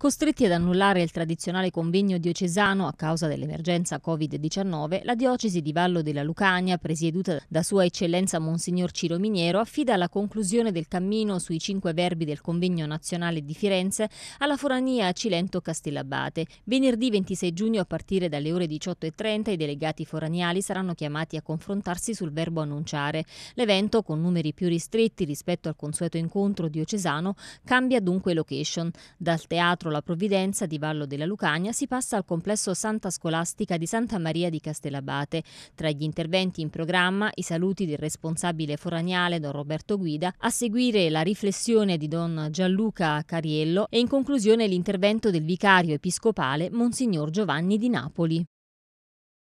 Costretti ad annullare il tradizionale convegno diocesano a causa dell'emergenza Covid-19, la diocesi di Vallo della Lucania, presieduta da Sua Eccellenza Monsignor Ciro Miniero, affida la conclusione del cammino sui cinque verbi del convegno nazionale di Firenze alla forania Cilento Castellabate. Venerdì 26 giugno a partire dalle ore 18.30 i delegati foraniali saranno chiamati a confrontarsi sul verbo annunciare. L'evento, con numeri più ristretti rispetto al consueto incontro diocesano, cambia dunque location. Dal teatro Dietro la provvidenza di Vallo della Lucania si passa al complesso Santa Scolastica di Santa Maria di Castellabate. Tra gli interventi in programma i saluti del responsabile foraniale Don Roberto Guida, a seguire la riflessione di Don Gianluca Cariello e in conclusione l'intervento del vicario episcopale Monsignor Giovanni di Napoli.